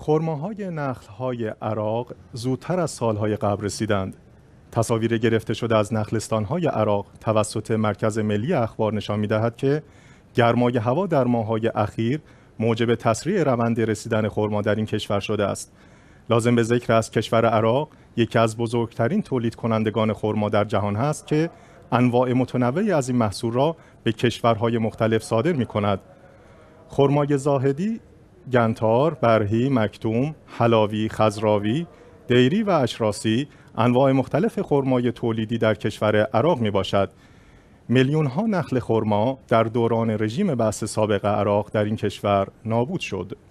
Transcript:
خرماهای نخلهای عراق زودتر از سالهای قبل رسیدند. تصاویر گرفته شده از نخلستانهای عراق توسط مرکز ملی اخبار نشان می‌دهد که گرمای هوا در ماههای اخیر موجب تسریع روند رسیدن خرما در این کشور شده است. لازم به ذکر است کشور عراق یکی از بزرگترین تولید کنندگان خرما در جهان هست که انواع متنوعی از این محصول را به کشورهای مختلف صادر می کند. خرمای زاهدی گنتار، برهی، مکتوم، حلاوی، خزراوی، دیری و اشراسی انواع مختلف خرمای تولیدی در کشور عراق می باشد. میلیون ها نخل خرما در دوران رژیم بحث سابق عراق در این کشور نابود شد.